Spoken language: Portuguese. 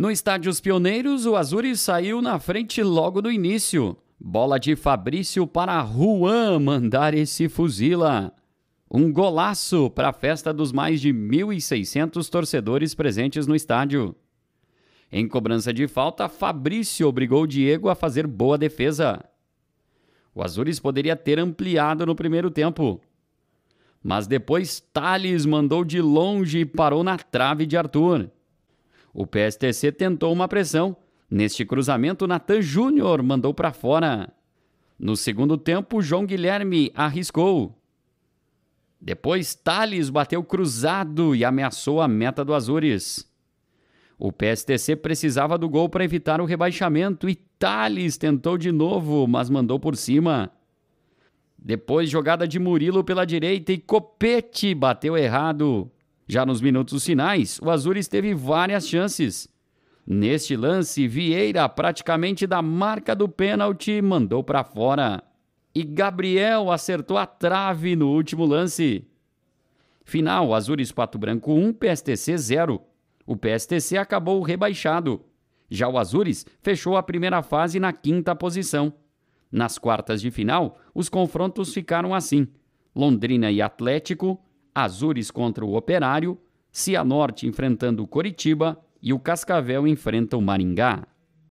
No estádio Pioneiros, o Azuri saiu na frente logo do início. Bola de Fabrício para Juan mandar esse fuzila. Um golaço para a festa dos mais de 1.600 torcedores presentes no estádio. Em cobrança de falta, Fabrício obrigou Diego a fazer boa defesa. O Azures poderia ter ampliado no primeiro tempo. Mas depois Thales mandou de longe e parou na trave de Arthur. O PSTC tentou uma pressão. Neste cruzamento, Natan Júnior mandou para fora. No segundo tempo, João Guilherme arriscou. Depois, Thales bateu cruzado e ameaçou a meta do Azures. O PSTC precisava do gol para evitar o rebaixamento e Thales tentou de novo, mas mandou por cima. Depois, jogada de Murilo pela direita e Copete bateu errado. Já nos minutos finais, o Azures teve várias chances. Neste lance, Vieira, praticamente da marca do pênalti, mandou para fora. E Gabriel acertou a trave no último lance. Final: Azures Pato Branco 1, PSTC 0. O PSTC acabou rebaixado. Já o Azures fechou a primeira fase na quinta posição. Nas quartas de final, os confrontos ficaram assim: Londrina e Atlético, Azures contra o Operário, Cianorte enfrentando o Coritiba e o Cascavel enfrenta o Maringá.